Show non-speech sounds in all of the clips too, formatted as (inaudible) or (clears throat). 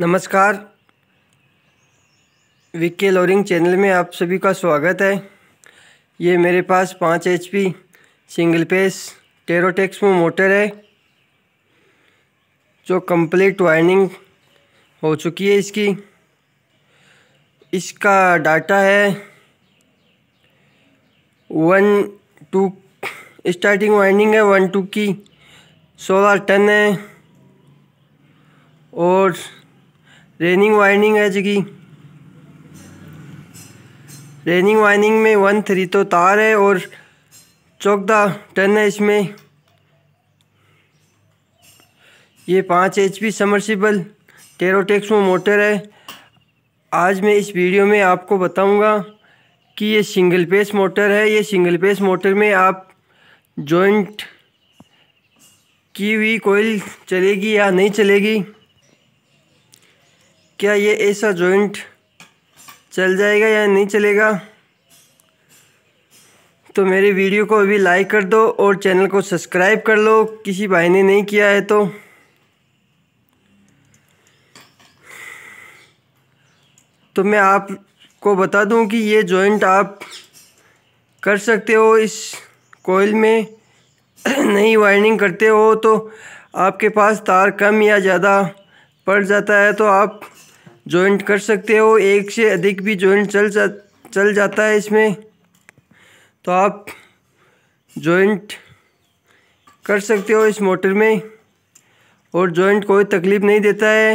नमस्कार विके लोरिंग चैनल में आप सभी का स्वागत है ये मेरे पास पाँच एच पी सिंगल पेस टेरोटेक्स में मोटर है जो कंप्लीट वाइनिंग हो चुकी है इसकी इसका डाटा है वन टू स्टार्टिंग वाइनिंग है वन टू की सोलह टन है और रेनिंग वाइनिंग है जी रेनिंग वाइनिंग में वन थ्री तो तार है और चौकदा टन है इसमें ये पाँच एच पी समरसिबल टेरोटेक्समो मोटर है आज मैं इस वीडियो में आपको बताऊंगा कि ये सिंगल पेस मोटर है ये सिंगल पेस मोटर में आप जॉइंट की हुई कोयल चलेगी या नहीं चलेगी क्या ये ऐसा जॉइंट चल जाएगा या नहीं चलेगा तो मेरी वीडियो को अभी लाइक कर दो और चैनल को सब्सक्राइब कर लो किसी भाई ने नहीं किया है तो तो मैं आपको बता दूं कि ये जॉइंट आप कर सकते हो इस कोयल में (clears throat) नहीं वाइंडिंग करते हो तो आपके पास तार कम या ज़्यादा पड़ जाता है तो आप ज्वाइंट कर सकते हो एक से अधिक भी ज्वाइंट चल जा चल जाता है इसमें तो आप जॉइंट कर सकते हो इस मोटर में और जॉइंट कोई तकलीफ़ नहीं देता है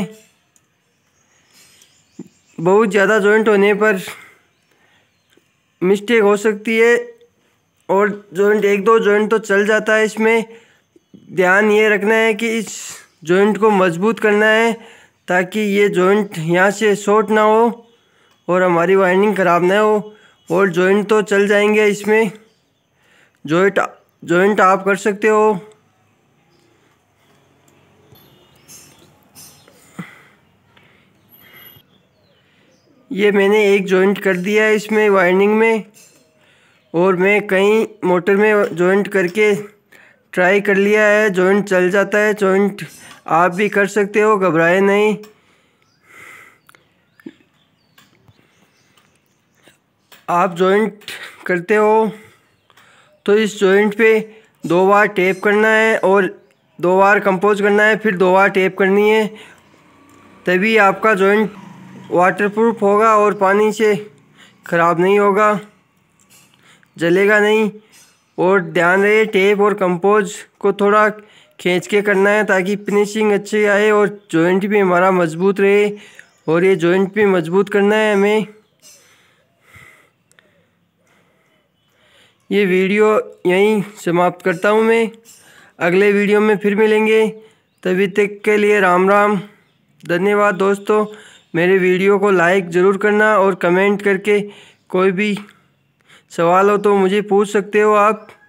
बहुत ज़्यादा जॉइंट होने पर मिस्टेक हो सकती है और जॉइंट एक दो जॉइंट तो चल जाता है इसमें ध्यान ये रखना है कि इस जॉइंट को मजबूत करना है ताकि ये जॉइंट यहाँ से शॉर्ट ना हो और हमारी वाइंडिंग ख़राब ना हो और जॉइंट तो चल जाएंगे इसमें जॉइंट जॉइंट आप कर सकते हो ये मैंने एक जॉइंट कर दिया है इसमें वाइंडिंग में और मैं कई मोटर में जॉइंट करके ट्राई कर लिया है जॉइंट चल जाता है जॉइंट आप भी कर सकते हो घबराए नहीं आप जॉइंट करते हो तो इस जॉइंट पे दो बार टेप करना है और दो बार कंपोज करना है फिर दो बार टेप करनी है तभी आपका जॉइंट वाटरप्रूफ होगा और पानी से ख़राब नहीं होगा जलेगा नहीं और ध्यान रहे टेप और कंपोज को थोड़ा खींच के करना है ताकि फिनिशिंग अच्छी आए और जॉइंट भी हमारा मजबूत रहे और ये जॉइंट भी मजबूत करना है हमें ये वीडियो यहीं समाप्त करता हूँ मैं अगले वीडियो में फिर मिलेंगे तभी तक के लिए राम राम धन्यवाद दोस्तों मेरे वीडियो को लाइक ज़रूर करना और कमेंट करके कोई भी सवाल हो तो मुझे पूछ सकते हो आप